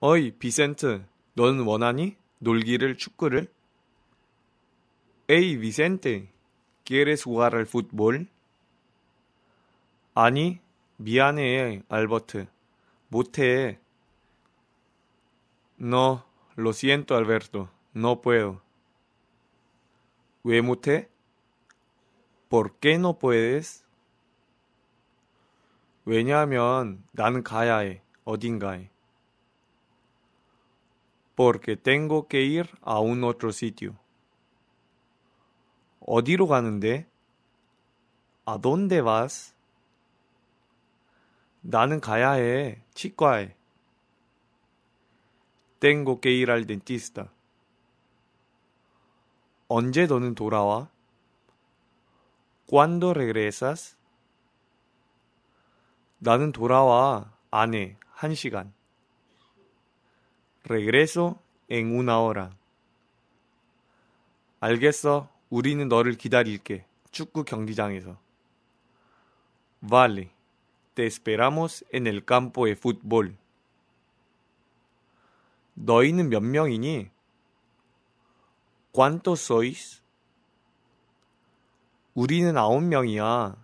어이, 비센트, 너는 원하니? 놀기를 축구를? 에이, 비센테, ¿quieres jugar al fútbol? 아니, 미안해, 알버트. 못해. No, lo siento, Alberto. No puedo. 왜 못해? ¿Por qué no puedes? 왜냐하면 나는 가야 해. 어딘가에. porque tengo que ir a un otro sitio. 어디로 가는데? ¿A dónde vas? 나는 가야 해. 치과에. Tengo que ir al dentista. 언제 너는 돌아와? ¿Cuándo regresas? 나는 돌아와. 안 해. 한 시간. Regreso en una hora. 알겠어. 우리는 너를 기다릴게. 축구 경기장에서. Vale. Te esperamos en el campo de fútbol. 너희는 몇 명이니? ¿Cuántos sois? 우리는 아홉 명이야.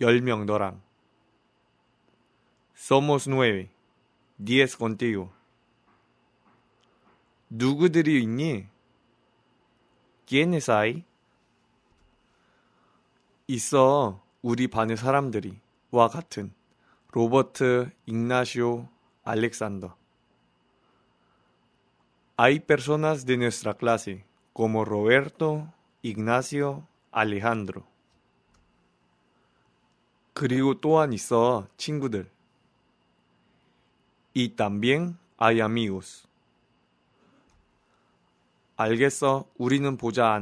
열명 너랑. Somos nueve. Diez contigo. 누구들이 있니? ¿Quiénes hay? 있어 우리 반의 사람들이 와 같은 로버트, 익나시오, 알렉산더. Hay personas de nuestra clase como Roberto, Ignacio, Alejandro. 그리고 또한 있어 친구들. Y también hay amigos. 알겠어. 우리는 보자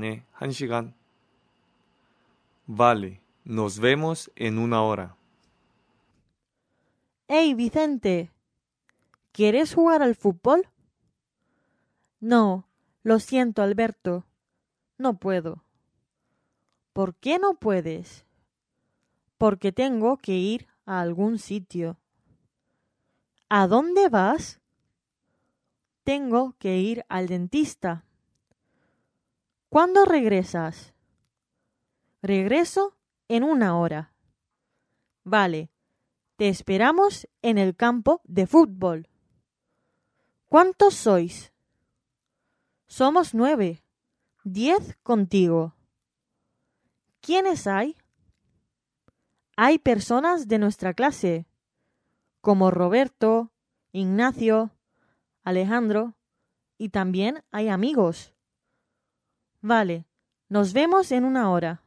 Vale. Nos vemos en una hora. Hey, Vicente. ¿Quieres jugar al fútbol? No, lo siento, Alberto. No puedo. ¿Por qué no puedes? Porque tengo que ir a algún sitio. ¿A dónde vas? Tengo que ir al dentista. ¿Cuándo regresas? Regreso en una hora. Vale, te esperamos en el campo de fútbol. ¿Cuántos sois? Somos nueve. Diez contigo. ¿Quiénes hay? Hay personas de nuestra clase, como Roberto, Ignacio, Alejandro, y también hay amigos, Vale, nos vemos en una hora.